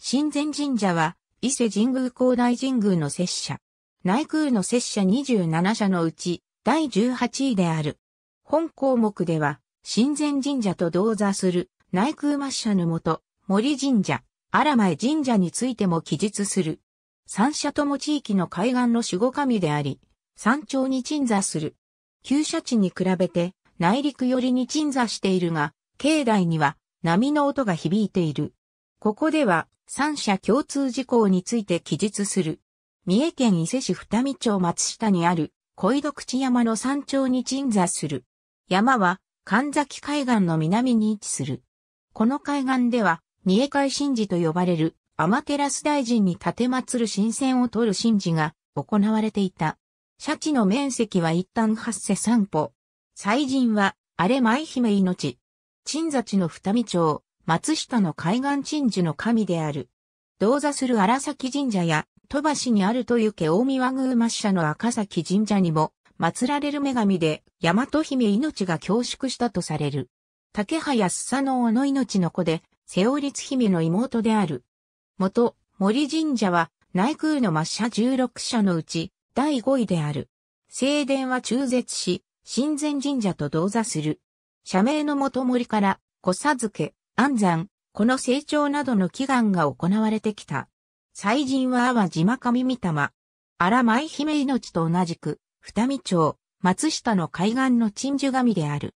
神前神社は、伊勢神宮高大神宮の摂社。内宮の摂社27社のうち、第18位である。本項目では、神前神社と同座する内宮末社のもと、森神社、荒前神社についても記述する。三社とも地域の海岸の守護神であり、山頂に鎮座する。旧社地に比べて内陸寄りに鎮座しているが、境内には波の音が響いている。ここでは三者共通事項について記述する。三重県伊勢市二見町松下にある小井戸口山の山頂に鎮座する。山は神崎海岸の南に位置する。この海岸では三重海神事と呼ばれる天照大臣に立て祀る神仙を取る神事が行われていた。シャチの面積は一旦八世三歩。祭神は、荒れ舞姫命。鎮座地の二見町、松下の海岸鎮守の神である。同座する荒崎神社や、戸橋にあるとゆけ大見和宮抹社の赤崎神社にも、祀られる女神で、大和姫命が恐縮したとされる。竹葉や須佐の小の命の子で、瀬尾律姫の妹である。元、森神社は、内宮の抹社16社のうち、第5位である。正殿は中絶し、神前神社と同座する。社名の元森から、小佐付、安山、この成長などの祈願が行われてきた。祭神は阿波島神御霊。荒舞姫命と同じく、二見町、松下の海岸の鎮守神である。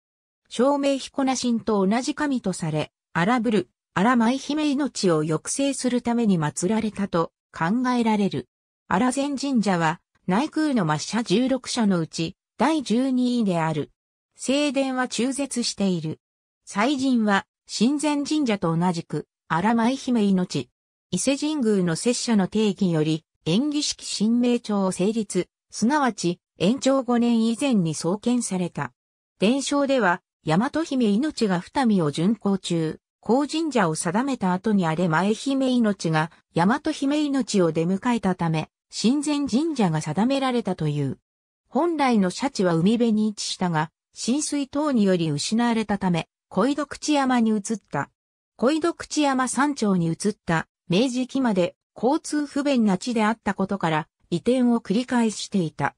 照明彦那神と同じ神とされ、荒ぶる、荒舞姫命を抑制するために祀られたと考えられる。荒禅神社は、内宮の抹社16社のうち、第12位である。正殿は中絶している。祭神は、神前神社と同じく、荒舞姫命。伊勢神宮の拙者の定義より、演技式神明帳を成立、すなわち、延長5年以前に創建された。伝承では、大和姫命が二見を巡行中、高神社を定めた後に荒れ前姫命が大和姫命を出迎えたため、神前神社が定められたという。本来の社地は海辺に位置したが、浸水等により失われたため、小井戸口山に移った。小井戸口山山頂に移った明治期まで交通不便な地であったことから移転を繰り返していた。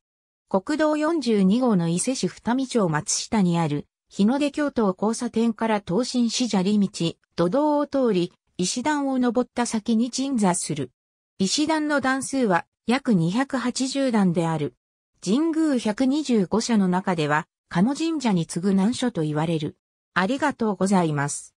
国道42号の伊勢市二見町松下にある日の出京都交差点から東進し砂利道、土道を通り、石段を登った先に鎮座する。石段の段数は約280段である。神宮125社の中では、鹿野神社に次ぐ難所と言われる。ありがとうございます。